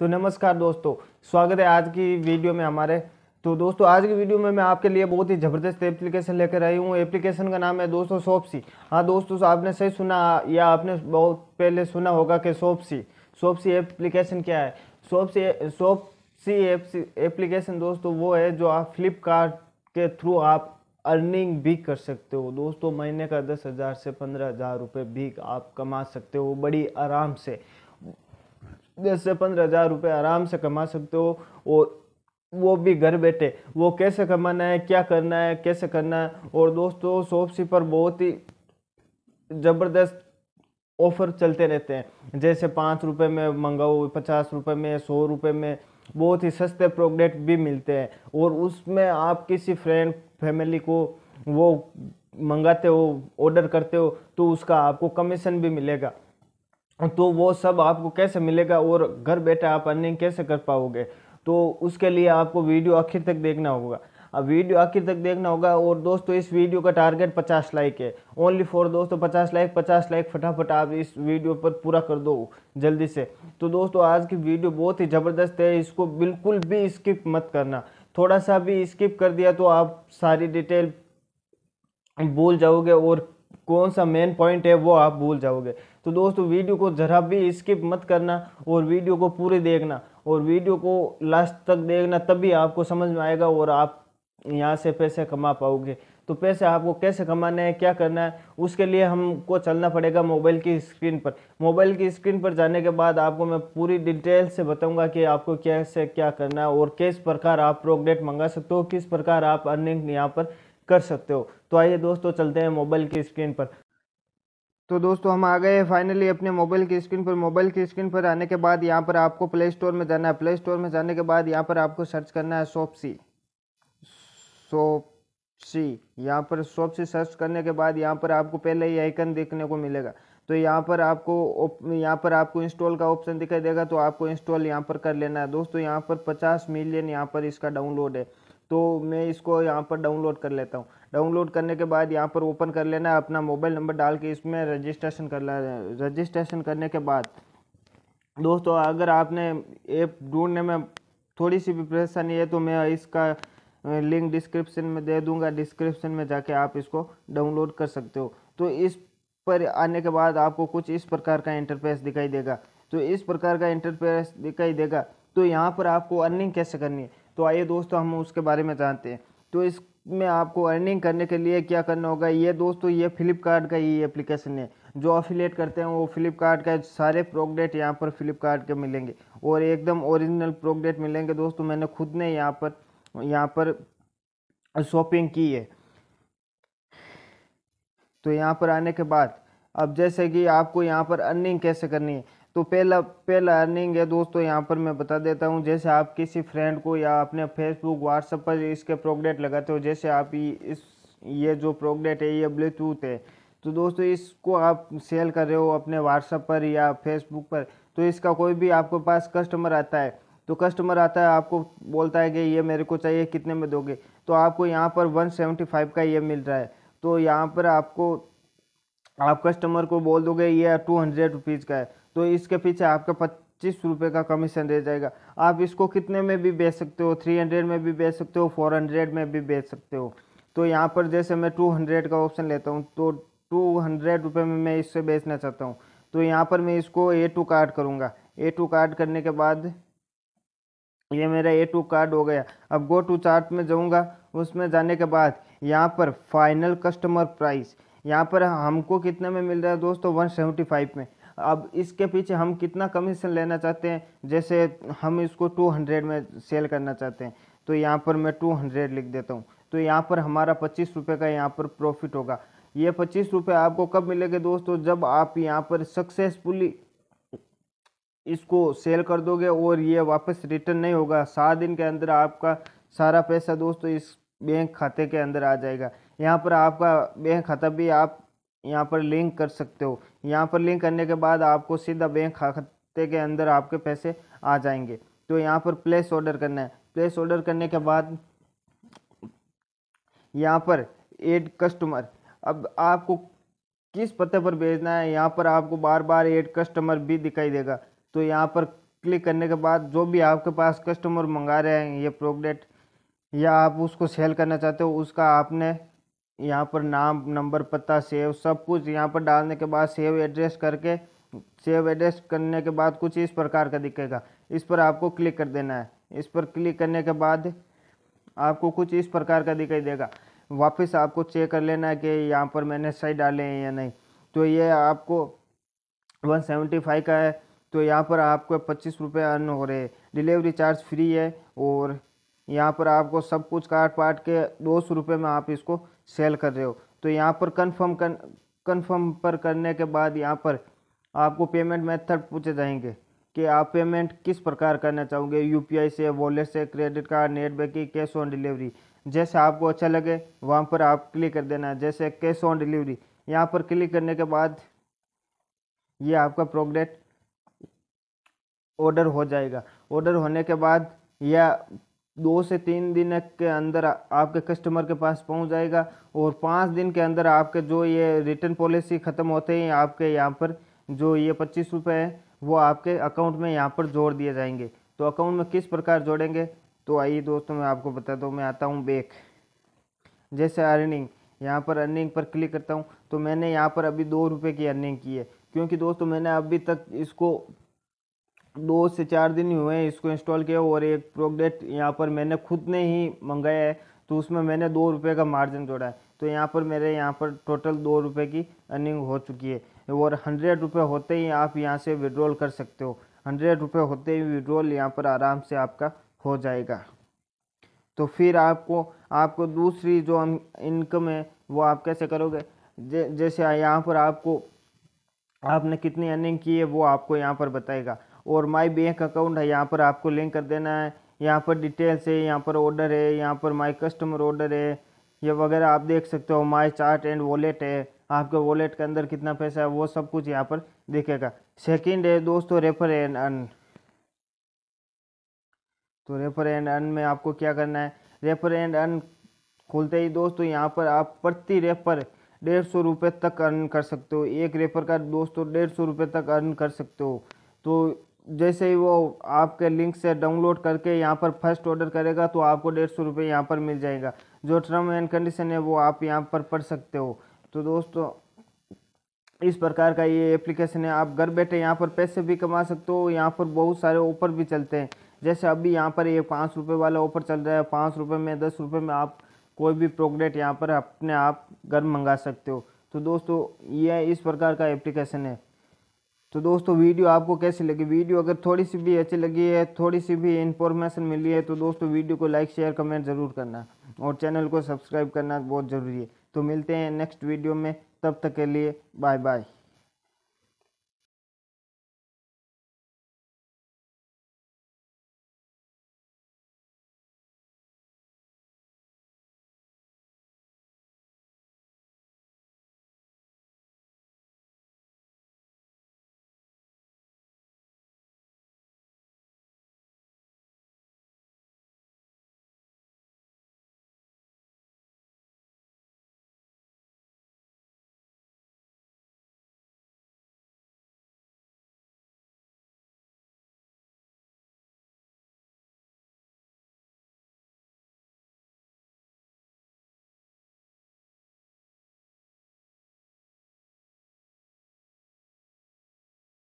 तो नमस्कार दोस्तों स्वागत है आज की वीडियो में हमारे तो दोस्तों आज की वीडियो में मैं आपके लिए बहुत ही ज़बरदस्त एप्लीकेशन लेकर आई हूँ एप्लीकेशन का नाम है दोस्तों सोपसी हाँ दोस्तों आपने सही सुना या आपने बहुत पहले सुना होगा कि सोपसी सोपसी एप्लीकेशन क्या है सोपसी सोपसी एप्लीकेशन दोस्तों वो है जो आप फ्लिपकार्ट के थ्रू आप अर्निंग भी कर सकते हो दोस्तों महीने का दस हज़ार से पंद्रह हज़ार रुपये भी आप कमा सकते हो बड़ी आराम से दस से पंद्रह हज़ार रुपये आराम से कमा सकते हो और वो भी घर बैठे वो कैसे कमाना है क्या करना है कैसे करना है और दोस्तों शॉपसी पर बहुत ही ज़बरदस्त ऑफ़र चलते रहते हैं जैसे पाँच रुपये में मंगाओ पचास रुपये में सौ रुपये में बहुत ही सस्ते प्रोडक्ट भी मिलते हैं और उसमें आप किसी फ्रेंड फैमिली को वो मंगाते हो ऑर्डर करते हो तो उसका आपको कमीशन भी मिलेगा तो वो सब आपको कैसे मिलेगा और घर बैठे आप अर्निंग कैसे कर पाओगे तो उसके लिए आपको वीडियो आखिर तक देखना होगा अब वीडियो आखिर तक देखना होगा और दोस्तों इस वीडियो का टारगेट 50 लाइक है ओनली फॉर दोस्तों 50 लाइक 50 लाइक फटाफट आप इस वीडियो पर पूरा कर दो जल्दी से तो दोस्तों आज की वीडियो बहुत ही ज़बरदस्त है इसको बिल्कुल भी स्किप मत करना थोड़ा सा भी स्किप कर दिया तो आप सारी डिटेल भूल जाओगे और कौन सा मेन पॉइंट है वो आप भूल जाओगे तो दोस्तों वीडियो को ज़रा भी स्किप मत करना और वीडियो को पूरे देखना और वीडियो को लास्ट तक देखना तभी आपको समझ में आएगा और आप यहाँ से पैसे कमा पाओगे तो पैसे आपको कैसे कमाना है क्या करना है उसके लिए हमको चलना पड़ेगा मोबाइल की स्क्रीन पर मोबाइल की स्क्रीन पर जाने के बाद आपको मैं पूरी डिटेल से बताऊंगा कि आपको कैसे क्या करना है और किस प्रकार आप प्रोडक्ट मंगा सकते हो किस प्रकार आप अर्निंग यहाँ पर कर सकते हो तो आइए दोस्तों चलते हैं मोबाइल की स्क्रीन पर तो दोस्तों हम आ गए हैं फाइनली अपने मोबाइल की स्क्रीन पर मोबाइल की स्क्रीन पर आने के बाद यहाँ पर आपको प्ले स्टोर में जाना है प्ले स्टोर में जाने के बाद यहाँ पर आपको सर्च करना है सोपसी सोपसी यहाँ पर सोपसी सर्च करने के बाद यहाँ पर आपको पहले ही आइकन देखने को मिलेगा तो यहाँ पर आपको यहाँ पर आपको इंस्टॉल का ऑप्शन दिखाई देगा तो आपको इंस्टॉल यहाँ पर कर लेना है दोस्तों यहाँ पर पचास मिलियन यहाँ पर इसका डाउनलोड है तो मैं इसको यहाँ पर डाउनलोड कर लेता हूँ डाउनलोड करने के बाद यहाँ पर ओपन कर लेना है अपना मोबाइल नंबर डाल के इसमें रजिस्ट्रेशन कर ला रजिस्ट्रेशन करने के बाद दोस्तों अगर आपने ऐप ढूंढने में थोड़ी सी भी परेशानी है तो मैं इसका लिंक डिस्क्रिप्शन में दे दूंगा डिस्क्रिप्शन में जाके आप इसको डाउनलोड कर सकते हो तो इस पर आने के बाद आपको कुछ इस प्रकार का इंटरफेस दिखाई देगा तो इस प्रकार का इंटरफेस दिखाई देगा तो यहाँ पर आपको अर्निंग कैसे करनी है तो आइए दोस्तों हम उसके बारे में जानते हैं तो इस में आपको अर्निंग करने के लिए क्या करना होगा ये दोस्तों ये फ्लिपकार्ट का ही एप्लीकेशन है जो अफिलेट करते हैं वो फ्लिपकार्ट का सारे प्रोडक्ट यहाँ पर फ्लिपकार्ट के मिलेंगे और एकदम ओरिजिनल प्रोडक्ट मिलेंगे दोस्तों मैंने खुद ने यहाँ पर यहाँ पर शॉपिंग की है तो यहाँ पर आने के बाद अब जैसे कि आपको यहाँ पर अर्निंग कैसे करनी है तो पहला पहला अर्निंग है दोस्तों यहाँ पर मैं बता देता हूँ जैसे आप किसी फ्रेंड को या अपने फेसबुक व्हाट्सएप पर इसके प्रोग्रेट लगाते हो जैसे आप इस ये जो प्रोगडेट है ये ब्लूटूथ है तो दोस्तों इसको आप सेल कर रहे हो अपने व्हाट्सएप पर या फेसबुक पर तो इसका कोई भी आपके पास कस्टमर आता है तो कस्टमर आता है आपको बोलता है कि ये मेरे को चाहिए कितने में दोगे तो आपको यहाँ पर 175 का ये मिल रहा है तो यहाँ पर आपको आप कस्टमर को बोल दोगे ये टू हंड्रेड रुपीज़ का है तो इसके पीछे आपका पच्चीस रुपये का कमीशन रह जाएगा आप इसको कितने में भी बेच सकते हो थ्री हंड्रेड में भी बेच सकते हो फोर हंड्रेड में भी बेच सकते हो तो यहाँ पर जैसे मैं टू हंड्रेड का ऑप्शन लेता हूँ तो टू हंड्रेड रुपये में मैं इससे बेचना चाहता हूँ तो यहाँ पर मैं इसको ए टू कार्ड करूँगा ए टू कार्ड करने के बाद ये मेरा ए टू कार्ड हो गया अब गो टू चार्ट में जाऊँगा उसमें जाने के बाद यहाँ पर फाइनल कस्टमर प्राइस यहाँ पर हमको कितने में मिल रहा है दोस्तों वन सेवेंटी फाइव में अब इसके पीछे हम कितना कमीशन लेना चाहते हैं जैसे हम इसको 200 में सेल करना चाहते हैं तो यहाँ पर मैं 200 लिख देता हूँ तो यहाँ पर हमारा पच्चीस रुपये का यहाँ पर प्रॉफिट होगा ये पच्चीस रुपये आपको कब मिलेंगे दोस्तों जब आप यहाँ पर सक्सेसफुली इसको सेल कर दोगे और ये वापस रिटर्न नहीं होगा सात दिन के अंदर आपका सारा पैसा दोस्तों इस बैंक खाते के अंदर आ जाएगा यहाँ पर आपका बैंक खाता भी आप यहाँ पर लिंक कर सकते हो यहाँ पर लिंक करने के बाद आपको सीधा बैंक खाते के अंदर आपके पैसे आ जाएंगे तो यहाँ पर प्लेस ऑर्डर करना है प्लेस ऑर्डर करने के बाद यहाँ पर एड कस्टमर अब आपको किस पते पर भेजना है यहाँ पर आपको बार बार एड कस्टमर भी दिखाई देगा तो यहाँ पर क्लिक करने के बाद जो भी आपके पास कस्टमर मंगा रहे हैं ये प्रोडक्ट या आप उसको सेल करना चाहते हो उसका आपने यहाँ पर नाम नंबर पता सेव सब कुछ यहाँ पर डालने के बाद सेव एड्रेस करके सेव एड्रेस करने के बाद कुछ इस प्रकार का दिखेगा इस पर आपको क्लिक कर देना है इस पर क्लिक करने के बाद आपको कुछ इस प्रकार का दिखाई देगा वापस आपको चेक कर लेना है कि यहाँ पर मैंने सही डाले हैं या नहीं तो ये आपको 175 का है तो यहाँ पर आपको पच्चीस रुपये अर्न हो रहे हैं डिलीवरी चार्ज फ्री है और यहाँ पर आपको सब कुछ काट पाट के दो सौ रुपये में आप इसको सेल कर रहे हो तो यहाँ पर कन्फर्म कर कन्फर्म पर करने के बाद यहाँ पर आपको पेमेंट मेथड पूछे जाएंगे कि आप पेमेंट किस प्रकार करना चाहोगे यूपीआई से वॉलेट से credit card net banking cash on delivery जैसे आपको अच्छा लगे वहाँ पर आप क्लिक कर देना जैसे कैश ऑन डिलीवरी यहाँ पर क्लिक करने के बाद ये आपका प्रोडक्ट ऑर्डर हो जाएगा ऑर्डर होने के बाद यह दो से तीन दिन के अंदर आपके कस्टमर के पास पहुंच जाएगा और पाँच दिन के अंदर आपके जो ये रिटर्न पॉलिसी ख़त्म होते हैं आपके यहाँ पर जो ये पच्चीस रुपये हैं वो आपके अकाउंट में यहाँ पर जोड़ दिए जाएंगे तो अकाउंट में किस प्रकार जोड़ेंगे तो आइए दोस्तों मैं आपको बता दूँ मैं आता हूँ बैक जैसे अर्निंग यहाँ पर अर्निंग पर क्लिक करता हूँ तो मैंने यहाँ पर अभी दो रुपये की अर्निंग की है क्योंकि दोस्तों मैंने अभी तक इसको दो से चार दिन हुए हैं इसको इंस्टॉल किया और एक प्रोडक्ट यहाँ पर मैंने खुद ने ही मंगाया है तो उसमें मैंने दो रुपये का मार्जिन जोड़ा है तो यहाँ पर मेरे यहाँ पर टोटल दो रुपये की अर्निंग हो चुकी है और हंड्रेड रुपये होते ही आप यहाँ से विड्रॉल कर सकते हो हंड्रेड रुपये होते ही विड्रॉल यहाँ पर आराम से आपका हो जाएगा तो फिर आपको आपको दूसरी जो इनकम है वो आप कैसे करोगे जैसे यहाँ पर आपको आपने कितनी अर्निंग की है वो आपको यहाँ पर बताएगा और माई बैंक अकाउंट है यहाँ पर आपको लिंक कर देना है यहाँ पर डिटेल्स है यहाँ पर ऑर्डर है यहाँ पर माई कस्टमर ऑर्डर है ये वगैरह आप देख सकते हो माई चार्ट एंड वॉलेट है आपके वॉलेट के अंदर कितना पैसा है वो सब कुछ यहाँ पर देखेगा सेकंड है दोस्तों रेफर एंड अन तो रेफर एंड अन में आपको क्या करना है रेफर एंड अन खोलते ही दोस्तों यहाँ पर आप प्रति रेफर डेढ़ सौ रुपये तक अर्न कर सकते हो एक रेफर का दोस्तों डेढ़ सौ रुपये तक अर्न कर सकते हो तो जैसे ही वो आपके लिंक से डाउनलोड करके यहाँ पर फर्स्ट ऑर्डर करेगा तो आपको डेढ़ सौ रुपये यहाँ पर मिल जाएगा जो टर्म एंड कंडीशन है वो आप यहाँ पर पढ़ सकते हो तो दोस्तों इस प्रकार का ये एप्लीकेशन है आप घर बैठे यहाँ पर पैसे भी कमा सकते हो यहाँ पर बहुत सारे ऑफर भी चलते हैं जैसे अभी यहाँ पर ये पाँच रुपये वाला ऑफर चल रहा है पाँच रुपये में दस रुपये में आप कोई भी प्रोडक्ट यहाँ पर अपने आप घर मंगा सकते हो तो दोस्तों यह इस प्रकार का एप्लीकेशन है तो दोस्तों वीडियो आपको कैसी लगी वीडियो अगर थोड़ी सी भी अच्छी लगी है थोड़ी सी भी इन्फॉर्मेशन मिली है तो दोस्तों वीडियो को लाइक शेयर कमेंट ज़रूर करना और चैनल को सब्सक्राइब करना बहुत ज़रूरी है तो मिलते हैं नेक्स्ट वीडियो में तब तक के लिए बाय बाय